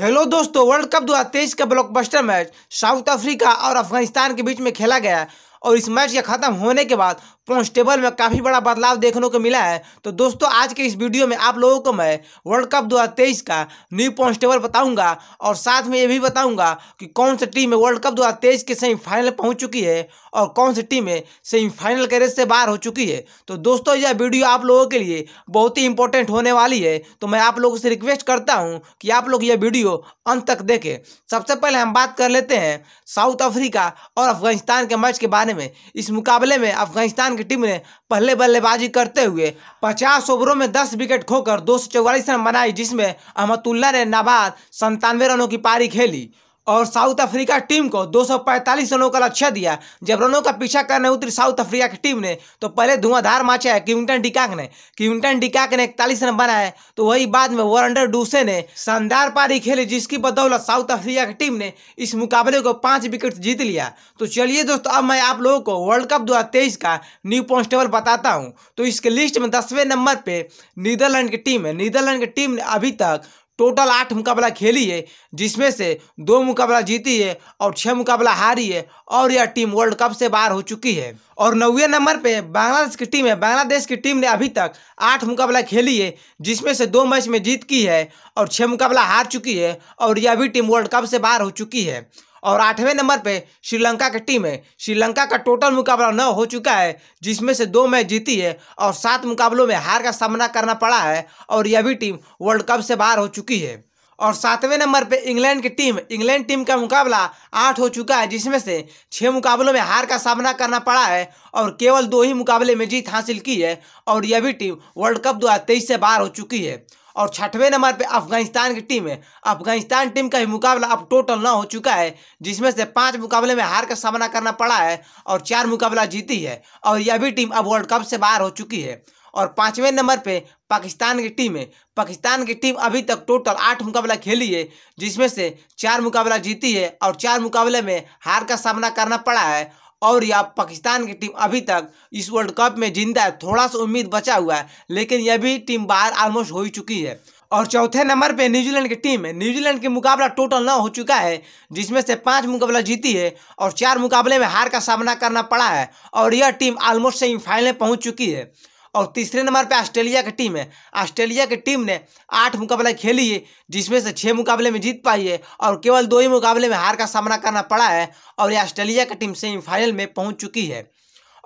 hello दोस्तों world cup 2023 का blockbuster match south Africa और अफगानिस्तान के बीच में खेला गया और इस मैच के खत्म होने के बाद कॉन्स्टेबल में काफ़ी बड़ा बदलाव देखने को मिला है तो दोस्तों आज के इस वीडियो में आप लोगों को मैं वर्ल्ड कप 2023 का न्यू कॉन्स्टेबल बताऊंगा और साथ में ये भी बताऊंगा कि कौन सी टीम वर्ल्ड कप 2023 के सेमीफाइनल पहुंच चुकी है और कौन सी टीम में सेमीफाइनल के रेस से बाहर हो चुकी है तो दोस्तों यह वीडियो आप लोगों के लिए बहुत ही इंपॉर्टेंट होने वाली है तो मैं आप लोगों से रिक्वेस्ट करता हूँ कि आप लोग यह वीडियो अंत तक देखें सबसे पहले हम बात कर लेते हैं साउथ अफ्रीका और अफगानिस्तान के मैच के बारे में इस मुकाबले में अफगानिस्तान की टीम ने पहले बल्लेबाजी करते हुए 50 ओवरों में 10 विकेट खोकर दो रन बनाई जिसमें अहमदुल्ला ने नाबाद संतानवे रनों की पारी खेली और साउथ अफ्रीका टीम को 245 रनों का लक्ष्य दिया जब रनों का पीछा करने उतरी साउथ अफ्रीका की टीम ने तो पहले धुआंधार माचा है क्विंटन डिकाक ने क्विंटन डिकाक ने इकतालीस रन बनाए तो वही बाद में वरंडर डूसे ने शानदार पारी खेली जिसकी बदौलत साउथ अफ्रीका की टीम ने इस मुकाबले को पांच विकेट जीत लिया तो चलिए दोस्तों अब मैं आप लोगों को वर्ल्ड कप दो का न्यू पॉन्स्टेबल बताता हूँ तो इसके लिस्ट में दसवें नंबर पर नीदरलैंड की टीम है नीदरलैंड की टीम ने अभी तक टोटल आठ मुकाबला खेली है जिसमें से दो मुकाबला जीती है और छः मुकाबला हारी है और यह टीम वर्ल्ड कप से बाहर हो चुकी है और नौवे नंबर पे बांग्लादेश की टीम है बांग्लादेश की टीम ने अभी तक आठ मुकाबला खेली है जिसमें से दो मैच में जीत की है और छः मुकाबला हार चुकी है और यह भी टीम वर्ल्ड कप से बाहर हो चुकी है और आठवें नंबर पे श्रीलंका की टीम है श्रीलंका का टोटल मुकाबला नौ हो चुका है जिसमें से दो मैच जीती है और सात मुकाबलों में हार का सामना करना पड़ा है और यह भी टीम वर्ल्ड कप से बाहर हो चुकी है और सातवें नंबर पे इंग्लैंड की टीम इंग्लैंड टीम का मुकाबला आठ हो चुका है जिसमें से छः मुकाबलों में हार का सामना करना पड़ा है और केवल दो ही मुकाबले में जीत हासिल की है और यह भी टीम वर्ल्ड कप दो से बाहर हो चुकी है और छठवें नंबर पे अफगानिस्तान की टीम है अफगानिस्तान टीम का भी मुकाबला अब टोटल नौ हो चुका है जिसमें से पांच मुकाबले में हार का सामना करना पड़ा है और चार मुकाबला जीती है और यह भी टीम अब वर्ल्ड कप से बाहर हो चुकी है और पाँचवें नंबर पे पाकिस्तान की टीम है पाकिस्तान की टीम अभी तक टोटल आठ मुकाबला खेली है जिसमें से चार मुकाबला जीती है और चार मुकाबले में हार का सामना करना पड़ा है और या पाकिस्तान की टीम अभी तक इस वर्ल्ड कप में जिंदा है थोड़ा सा उम्मीद बचा हुआ है लेकिन यह भी टीम बाहर ऑलमोस्ट हो ही चुकी है और चौथे नंबर पे न्यूजीलैंड की टीम है न्यूजीलैंड के मुकाबला टोटल नौ हो चुका है जिसमें से पांच मुकाबला जीती है और चार मुकाबले में हार का सामना करना पड़ा है और यह टीम ऑलमोस्ट सेमीफाइनल में पहुंच चुकी है और तीसरे नंबर पे ऑस्ट्रेलिया की टीम है ऑस्ट्रेलिया की टीम ने आठ मुकाबले खेली है जिसमें से छः मुकाबले में जीत पाई है और केवल दो ही मुकाबले में हार का सामना करना पड़ा है और ये ऑस्ट्रेलिया की टीम सेमीफाइनल में पहुँच चुकी है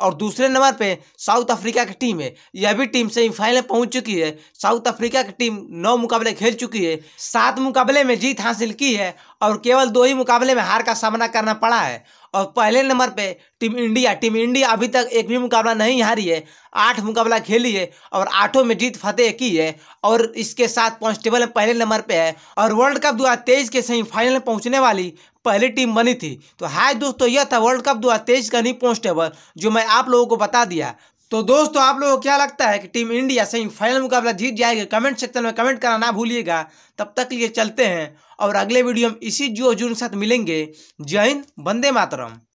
और दूसरे नंबर पे साउथ अफ्रीका की टीम है यह भी टीम सेमीफाइनल पहुंच चुकी है साउथ अफ्रीका की टीम नौ मुकाबले खेल चुकी है सात मुकाबले में जीत हासिल की है और केवल दो ही मुकाबले में हार का सामना करना पड़ा है और पहले नंबर पे टीम इंडिया टीम इंडिया अभी तक एक भी मुकाबला नहीं हारी है आठ मुकाबला खेली है और आठों में जीत फतेह की है और इसके साथ पॉइंट टेबल में पहले नंबर पे है और वर्ल्ड कप 2023 के सेमीफाइनल में पहुंचने वाली पहली टीम बनी थी तो हाय दोस्तों यह था वर्ल्ड कप तेईस का नहीं पॉइंट टेबल जो मैं आप लोगों को बता दिया तो दोस्तों आप लोगों को क्या लगता है कि टीम इंडिया सेमीफाइनल मुकाबला जीत जाएगी कमेंट सेक्शन में कमेंट करना ना भूलिएगा तब तक लिए चलते हैं और अगले वीडियो में इसी जो जून के साथ मिलेंगे जय हिंद वंदे मातरम